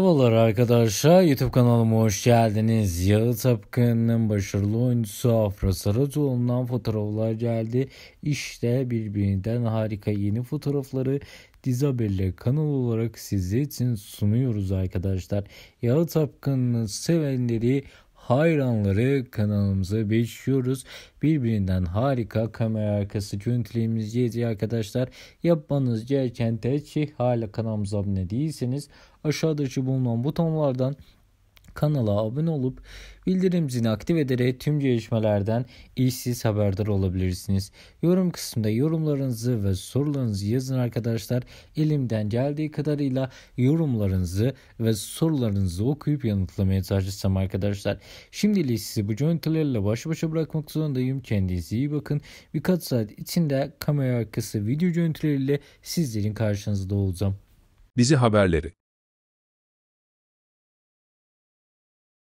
Merhabalar arkadaşlar YouTube kanalıma hoş geldiniz. Yağı Tapkın'ın başarılı oyuncusu Afra Sarıcıoğlu'ndan fotoğraflar geldi. İşte birbirinden harika yeni fotoğrafları Dizabelle haberleri kanal olarak sizi için sunuyoruz arkadaşlar. Yağı Tapkın'ı sevenleri hayranları kanalımıza beşiyoruz. Birbirinden harika kamera arkası görüntülerimizi yedi arkadaşlar. Yapmanız gereken tek şey hala kanalımıza abone değilseniz aşağıdaki bulunan butonlardan kanala abone olup bildirim zilini aktif ederek tüm gelişmelerden işsiz haberdar olabilirsiniz. Yorum kısmında yorumlarınızı ve sorularınızı yazın arkadaşlar. Elimden geldiği kadarıyla yorumlarınızı ve sorularınızı okuyup yanıtlamaya çalışacağım arkadaşlar. Şimdilik sizi bu görüntülerle baş başa bırakmak zorundayım. Kendinize iyi bakın. Birkaç saat içinde kamera arkası video görüntüleriyle sizlerin karşınızda olacağım. Bizi haberleri